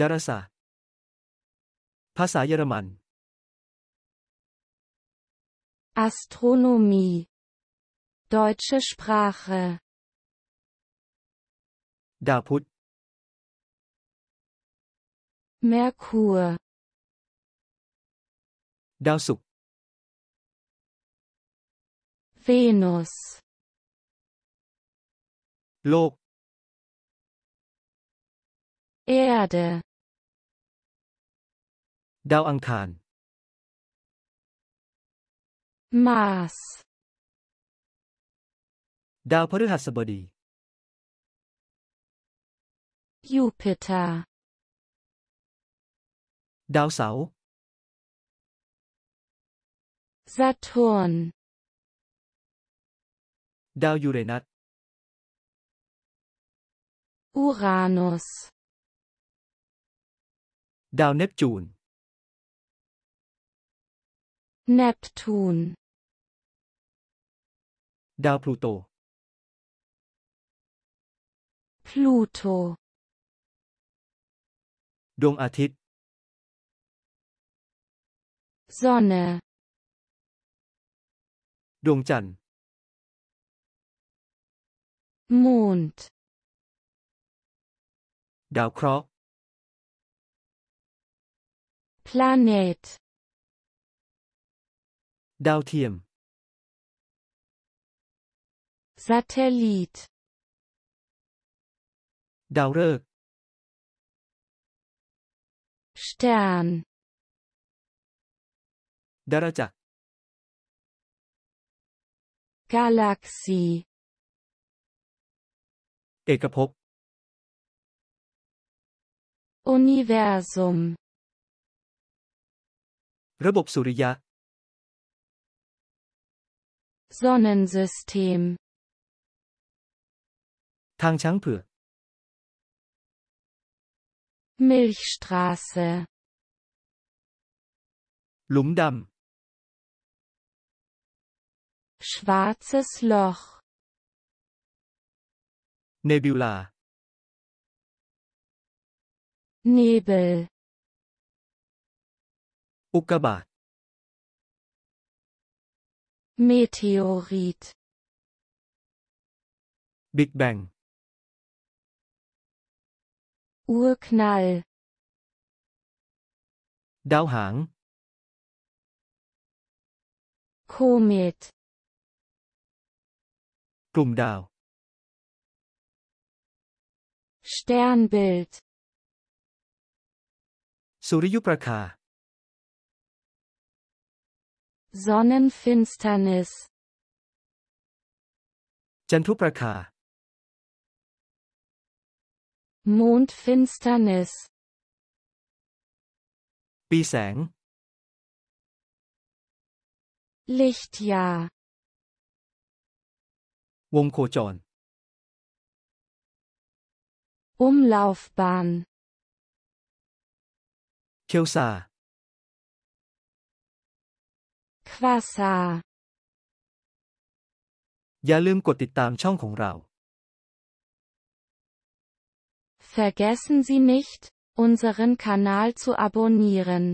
ดาราศาสตร์ภาษาเยอรมัน Astronomie deutsche Sprache ดาวพุธ Merkur ดาวศุกร์ Venus โลก Erde ดาวอังคาร Mars ดาวพฤหัสบดี Jupiter ดาวเสาร์ Saturn ดาวยูเรนัส Uranus ดาวเนปจูน Neptun ดาวพลูโต Pluto ดวงอาทิตย์ Sonne ดวงจันทร์ Mond ดาวเคราะห์ Planet Dautium. Satellit ดาวฤกษ์ Stern Daraja. Galaxie. เอกภพ Universum ระบบสุริยะ Sonnensystem ทางช้างเผือก Milchstraße หลุมดำ Schwarzes Loch Nebula Nebel อุกกาบาต Meteorit Big Bang Urknall ดาวหาง Komet กลุ่มดาว Sternbild สุริยุปราคา Sonnenfinsternis จันทุปราคา Mondfinsternis ปีแสง Lichtjahr วงโคจร Umlaufbahn เคลซา Wasser อย่าลืมกดติดตามช่องของเรา Vergessen Sie nicht, unseren Kanal zu abonnieren.